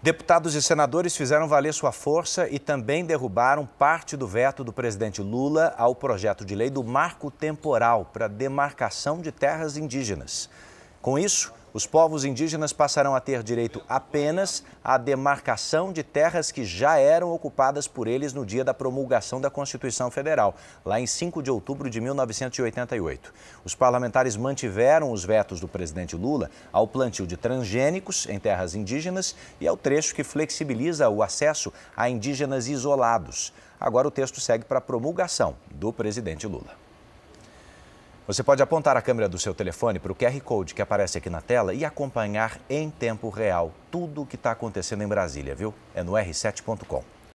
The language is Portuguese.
Deputados e senadores fizeram valer sua força e também derrubaram parte do veto do presidente Lula ao projeto de lei do marco temporal para demarcação de terras indígenas. Com isso, os povos indígenas passarão a ter direito apenas à demarcação de terras que já eram ocupadas por eles no dia da promulgação da Constituição Federal, lá em 5 de outubro de 1988. Os parlamentares mantiveram os vetos do presidente Lula ao plantio de transgênicos em terras indígenas e ao trecho que flexibiliza o acesso a indígenas isolados. Agora o texto segue para a promulgação do presidente Lula. Você pode apontar a câmera do seu telefone para o QR Code que aparece aqui na tela e acompanhar em tempo real tudo o que está acontecendo em Brasília, viu? É no r7.com.